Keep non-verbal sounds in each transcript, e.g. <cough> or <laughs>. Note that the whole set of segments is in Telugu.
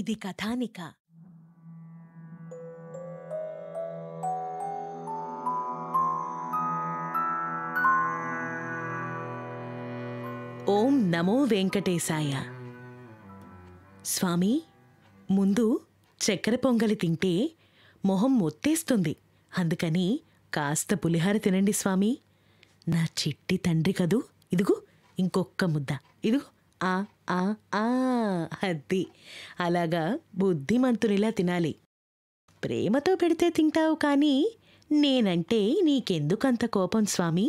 ఇది కథానిక ఓం నమో వెంకటేశాయ స్వామి ముందు చక్కెర పొంగలి తింటే మొహం మొత్తేస్తుంది అందుకని కాస్త పులిహార తినండి స్వామి నా చిట్టి తండ్రి కదూ ఇదిగో ఇంకొక్క ముద్ద ఇదిగో ఆ ఆ ఆ అది అలాగా బుద్ధిమంతునిలా తినాలి ప్రేమతో పెడితే తింటావు కానీ నేనంటే నీకెందుకంత కోపం స్వామి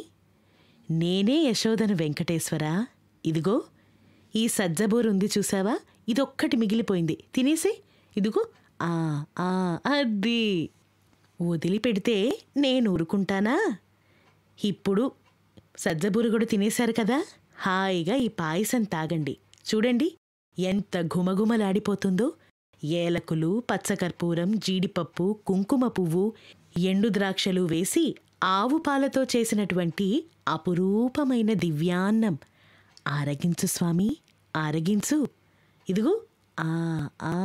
నేనే యశోదను వెంకటేశ్వర ఇదిగో ఈ ఉంది చూసావా ఇదొక్కటి మిగిలిపోయింది తినేసే ఇదిగో ఆ ఆ అద్ది వదిలిపెడితే నేను ఊరుకుంటానా ఇప్పుడు సజ్జబూరు కూడా తినేశారు కదా హాయిగా ఈ పాయసం తాగండి చూడండి ఎంత ఘుమఘుమలాడిపోతుందో ఏలకులు పచ్చకర్పూరం జీడిపప్పు కుంకుమ పువ్వు ఎండు ద్రాక్షలు వేసి ఆవు పాలతో చేసినటువంటి అపురూపమైన దివ్యాన్నం ఆరగించు స్వామి ఆరగించు ఇదిగో ఆ ఆ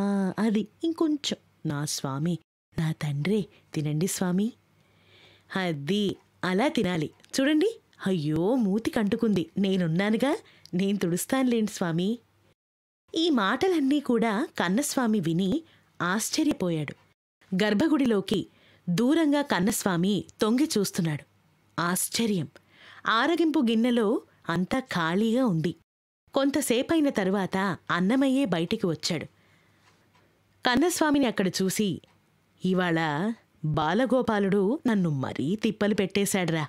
అది ఇంకొంచెం నా స్వామి నా తండ్రే తినండి స్వామి అది అలా తినాలి చూడండి అయ్యో మూతి కంటుకుంది నేనున్నానుగా నేను తుడుస్తానులేండి స్వామి ఈ మాటలన్నీ కూడా కన్నస్వామి విని ఆశ్చర్యపోయాడు గర్భగుడిలోకి దూరంగా కన్నస్వామి తొంగి చూస్తున్నాడు ఆశ్చర్యం ఆరగింపు గిన్నెలో అంతా ఖాళీగా ఉంది కొంతసేపైన తరువాత అన్నమయ్యే బయటికి వచ్చాడు కన్నస్వామిని అక్కడ చూసి ఇవాళ బాలగోపాలుడు నన్ను మరీ తిప్పలు పెట్టేశాడ్రా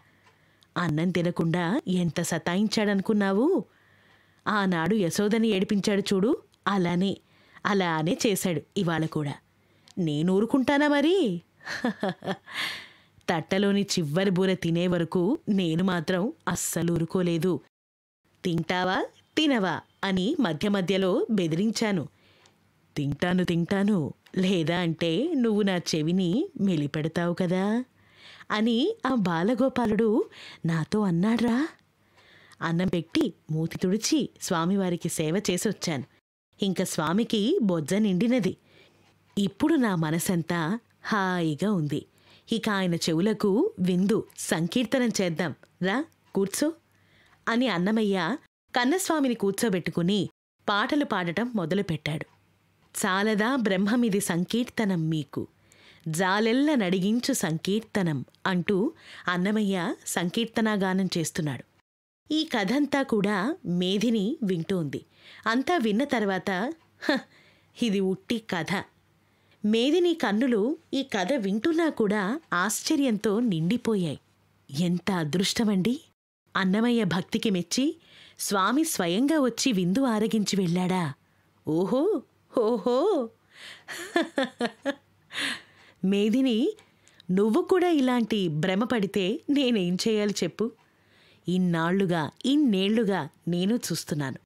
అన్నం తినకుండా ఎంత సతాయించాడనుకున్నావు ఆనాడు యశోదని ఏడిపించాడు చూడు అలానే అలానే చేశాడు ఇవాళ కూడా నేను ఊరుకుంటానా మరి <laughs> తట్టలోని చివ్వరి బూర తినే వరకు నేను మాత్రం అస్సలు ఊరుకోలేదు తింటావా తినవా అని మధ్య మధ్యలో బెదిరించాను తింటాను తింటాను లేదా అంటే నువ్వు నా చెవిని మెలిపెడతావు కదా అని ఆ బాలగోపాలుడు నాతో అన్నాడ్రా అన్నం పెట్టి మూతి తుడిచి స్వామివారికి సేవ చేసి వచ్చాను ఇంకా స్వామికి బొజ్జ నిండినది ఇప్పుడు నా మనసంతా హాయిగా ఉంది ఇక ఆయన చెవులకు విందు సంకీర్తనం చేద్దాం రా కూర్చో అని అన్నమయ్య కన్నస్వామిని కూర్చోబెట్టుకుని పాటలు పాడటం మొదలుపెట్టాడు చాలదా బ్రహ్మమిది సంకీర్తనం మీకు జాలెల్ల నడిగించు సంకీర్తనం అంటూ అన్నమయ్య సంకీర్తనాగానం చేస్తున్నాడు ఈ కథంతా కూడా మేధిని వింటూ ఉంది అంతా విన్న తర్వాత ఇది ఉట్టి కథ మేధిని కన్నులు ఈ కథ వింటున్నా కూడా ఆశ్చర్యంతో నిండిపోయాయి ఎంత అదృష్టమండి అన్నమయ్య భక్తికి మెచ్చి స్వామి స్వయంగా వచ్చి విందు ఆరగించి వెళ్ళాడా ఓహో ఓహో <laughs> మేధిని నువ్వు కూడా ఇలాంటి భ్రమపడితే నేనేం చేయాలి చెప్పు ఇన్నాళ్లుగా ఇన్నేళ్లుగా నేను చూస్తున్నాను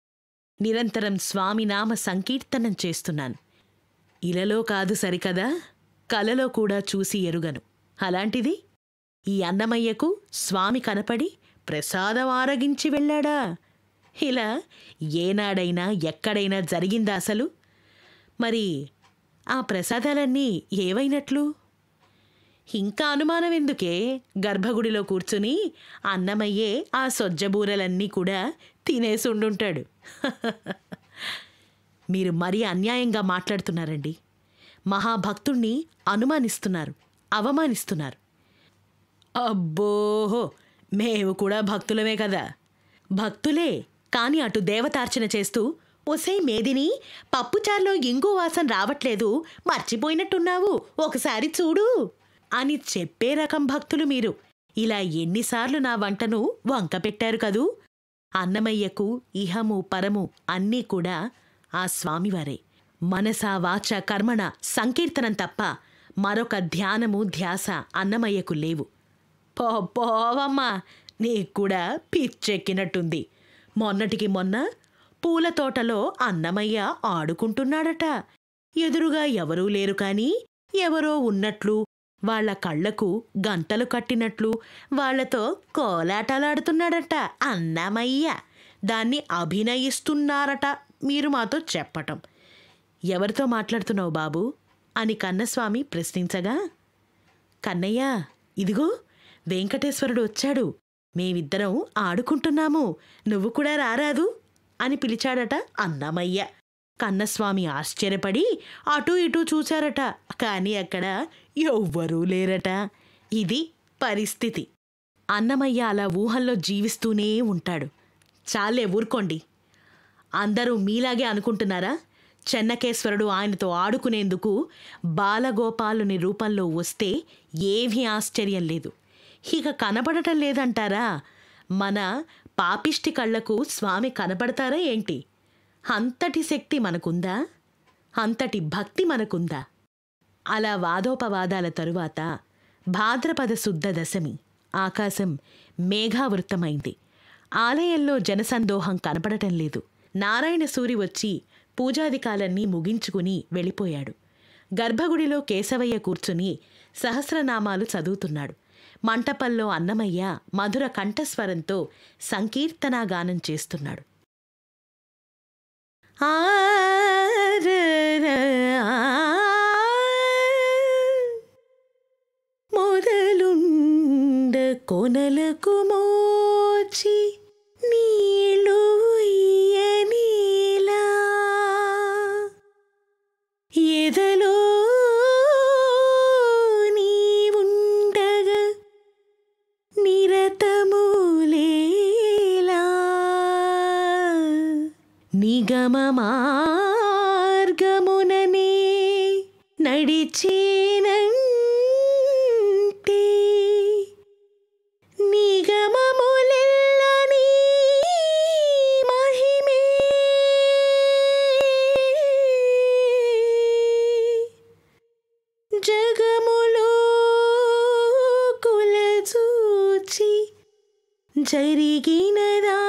నిరంతరం స్వామినామ సంకీర్తనం చేస్తున్నాను ఇలలో కాదు సరికదా కలలో కూడా చూసి ఎరుగను అలాంటిది ఈ అన్నమయ్యకు స్వామి కనపడి ప్రసాదం ఆరగించి వెళ్ళాడా ఇలా ఏనాడైనా ఎక్కడైనా జరిగిందా అసలు మరి ఆ ప్రసాదాలన్నీ ఏవైనట్లు ఇంకా అనుమానం ఎందుకే గర్భగుడిలో కూర్చుని అన్నమయ్యే ఆ సొజ్జబూరలన్నీ కూడా తినేసుండుంటాడు <laughs> మీరు మరీ అన్యాయంగా మాట్లాడుతున్నారండి మహాభక్తుణ్ణి అనుమానిస్తున్నారు అవమానిస్తున్నారు అబ్బోహో మేము కూడా భక్తులమే కదా భక్తులే కానీ అటు దేవతార్చన చేస్తూ ఒసే మేదిని పప్పుచారులో ఇంగు వాసన రావట్లేదు మర్చిపోయినట్టున్నావు ఒకసారి చూడు అని చెప్పే రకం భక్తులు మీరు ఇలా ఎన్నిసార్లు నా వంటను వంక పెట్టారు కదూ అన్నమయ్యకు ఇహము పరము అన్నీ కూడా ఆ స్వామివారే మనసా వాచ కర్మణ సంకీర్తనం తప్ప మరొక ధ్యానము ధ్యాస అన్నమయ్యకు లేవు పోవమ్మా నీకు కూడా పిచ్చెక్కినట్టుంది మొన్నటికి మొన్న పూల తోటలో అన్నమయ్య ఆడుకుంటున్నాడట ఎదురుగా ఎవరూ లేరు కాని ఎవరో ఉన్నట్లు వాళ్ల కళ్లకు గంటలు కట్టినట్లు వాళ్లతో కోలాటలాడుతున్నాడట అన్నమయ్య దాన్ని అభినయిస్తున్నారట మీరు మాతో చెప్పటం ఎవరితో మాట్లాడుతున్నావు బాబు అని కన్నస్వామి ప్రశ్నించగా కన్నయ్య ఇదిగో వెంకటేశ్వరుడు వచ్చాడు మేమిద్దరం ఆడుకుంటున్నాము నువ్వు కూడా రారాదు అని పిలిచాడట అన్నమయ్య కన్నస్వామి ఆశ్చర్యపడి అటూ ఇటూ చూచారట కానీ అక్కడ ఎవ్వరూ లేరట ఇది పరిస్థితి అన్నమయ్య అలా ఊహల్లో జీవిస్తూనే ఉంటాడు చాలే ఊరుకోండి అందరూ మీలాగే అనుకుంటున్నారా చెన్నకేశ్వరుడు ఆయనతో ఆడుకునేందుకు బాలగోపాలుని రూపంలో వస్తే ఏమీ ఆశ్చర్యం లేదు ఇక కనబడటం లేదంటారా మన పాపిష్టి కళ్లకు స్వామి కనపడతారా ఏంటి అంతటి శక్తి మనకుందా అంతటి భక్తి మనకుందా అలా వాదోపవాదాల తరువాత భాద్రపద శుద్ధ దశమి ఆకాశం మేఘావృత్తమైంది ఆలయంలో జనసందోహం కనపడటం లేదు నారాయణ సూరి వచ్చి పూజాధికాలన్నీ ముగించుకుని వెళ్ళిపోయాడు గర్భగుడిలో కేశవయ్య కూర్చుని సహస్రనామాలు చదువుతున్నాడు మంటపంలో అన్నమయ్య మధుర కంఠస్వరంతో సంకీర్తనాగానం చేస్తున్నాడు మొదలుండ కొనలకు మోచి నిగమమార్గముననే నడిచేనంటే నిగమములెల్లని మహిమే జగములో కులచూచి జరిగినదా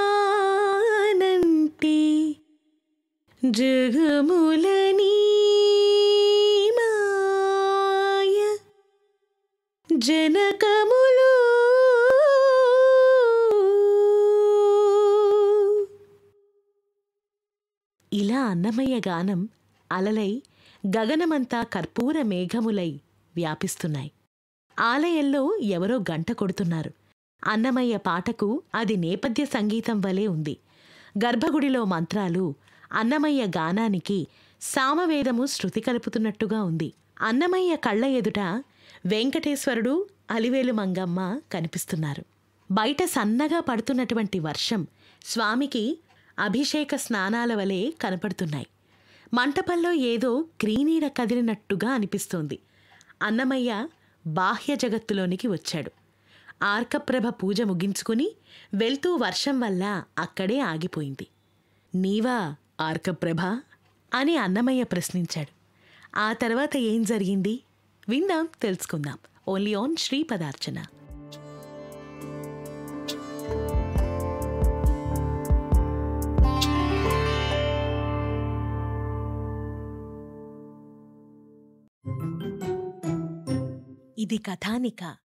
జగములని మాయ జనకములు ఇలా అన్నమయ్య గానం అలలై గగనమంతా కర్పూర మేఘములై వ్యాపిస్తున్నాయి ఆలయంలో ఎవరో గంట కొడుతున్నారు అన్నమయ్య పాటకు అది నేపథ్య సంగీతం వలె ఉంది గర్భగుడిలో మంత్రాలు అన్నమయ్య గానానికి సామవేదము శృతి కలుపుతున్నట్టుగా ఉంది అన్నమయ్య కళ్ళ ఎదుట వెంకటేశ్వరుడు అలివేలు మంగమ్మ కనిపిస్తున్నారు బయట సన్నగా పడుతున్నటువంటి వర్షం స్వామికి అభిషేక స్నానాల వలె కనపడుతున్నాయి మంటపంలో ఏదో క్రీనీడ కదిలినట్టుగా అనిపిస్తోంది అన్నమయ్య బాహ్య జగత్తులోనికి వచ్చాడు ఆర్కప్రభ పూజ ముగించుకుని వెళ్తూ వర్షం వల్ల అక్కడే ఆగిపోయింది నీవా ఆర్కప్రభ అని అన్నమయ్య ప్రశ్నించాడు ఆ తర్వాత ఏం జరిగింది విందాం తెలుసుకుందాం ఓన్లీ ఆన్ శ్రీ పదార్చన ఇది కథానిక